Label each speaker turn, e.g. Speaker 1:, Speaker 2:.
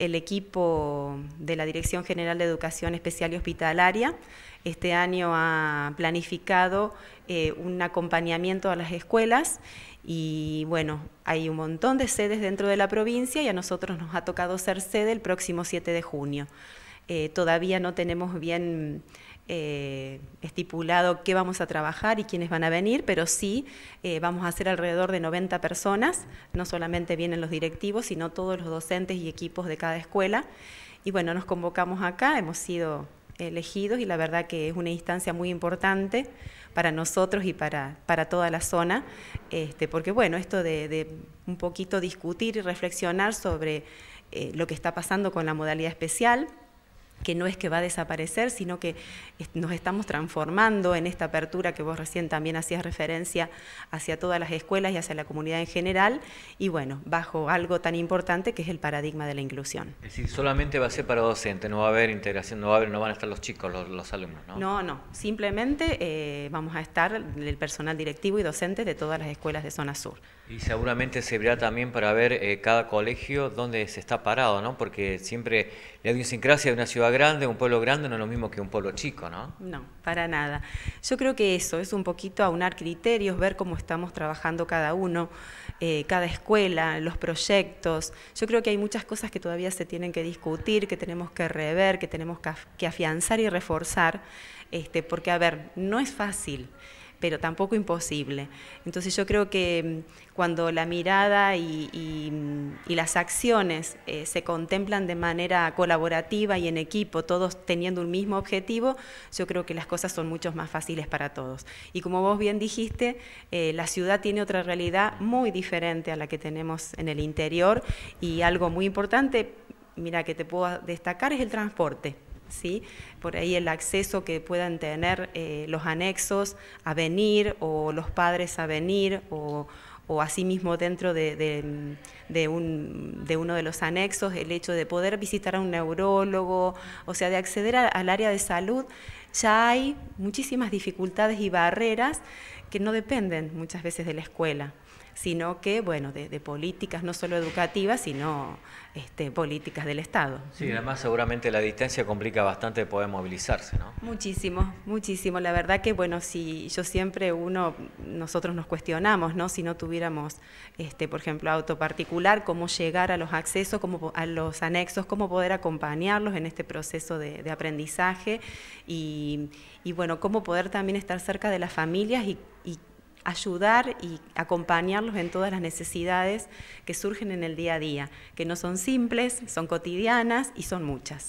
Speaker 1: el equipo de la Dirección General de Educación Especial y Hospitalaria este año ha planificado eh, un acompañamiento a las escuelas y bueno, hay un montón de sedes dentro de la provincia y a nosotros nos ha tocado ser sede el próximo 7 de junio. Eh, todavía no tenemos bien eh, estipulado qué vamos a trabajar y quiénes van a venir, pero sí eh, vamos a ser alrededor de 90 personas, no solamente vienen los directivos, sino todos los docentes y equipos de cada escuela. Y bueno, nos convocamos acá, hemos sido elegidos y la verdad que es una instancia muy importante para nosotros y para, toda la zona, este, porque bueno, esto de, un poquito discutir y reflexionar sobre lo que está pasando con la modalidad especial, que no es que va a desaparecer, sino que nos estamos transformando en esta apertura que vos recién también hacías referencia hacia todas las escuelas y hacia la comunidad en general, y bueno, bajo algo tan importante que es el paradigma de la inclusión.
Speaker 2: Es decir, solamente va a ser para docentes, no va a haber integración, no, va a haber, no van a estar los chicos, los, alumnos, ¿no? No,
Speaker 1: no, simplemente eh, vamos a estar el personal directivo y docente de todas las escuelas de zona
Speaker 2: sur. Y seguramente servirá también para ver eh, cada colegio donde se está parado, ¿no? Porque siempre la idiosincrasia de una ciudad grande, un pueblo grande no es lo mismo que un pueblo chico, ¿no?
Speaker 1: No, para nada. Yo creo que eso es un poquito aunar criterios, ver cómo estamos trabajando cada uno, eh, cada escuela, los proyectos. Yo creo que hay muchas cosas que todavía se tienen que discutir, que tenemos que rever, que tenemos que afianzar y reforzar, este, porque, a ver, no es fácil pero tampoco imposible. Entonces yo creo que mm, cuando la mirada y, mm, las acciones eh, se contemplan de manera colaborativa y en equipo, todos teniendo un mismo objetivo, yo creo que las cosas son mucho más fáciles para todos. Y como vos bien dijiste, eh, la ciudad tiene otra realidad muy diferente a la que tenemos en el interior y algo muy importante, mira, que te puedo destacar es el transporte ¿sí? Por ahí el acceso que puedan tener eh, los anexos a venir o los padres a venir o, o asimismo dentro de, uno de los anexos, el hecho de poder visitar a un neurólogo, o sea, de acceder al área de salud, ya hay muchísimas dificultades y barreras que no dependen muchas veces de la escuela sino que, bueno, de, políticas no solo educativas, sino este, políticas del Estado. Sí, además
Speaker 2: seguramente la distancia complica bastante poder movilizarse, ¿no?
Speaker 1: Muchísimo, muchísimo. La verdad que, bueno, si yo siempre uno, nosotros nos cuestionamos, ¿no? Si no tuviéramos, este, por ejemplo, auto particular, cómo llegar a los accesos, cómo, a los anexos, cómo poder acompañarlos en este proceso de, aprendizaje y, bueno, cómo poder también estar cerca de las familias y, y ayudar y acompañarlos en todas las necesidades que surgen en el día a día, que no son simples, son cotidianas y son muchas.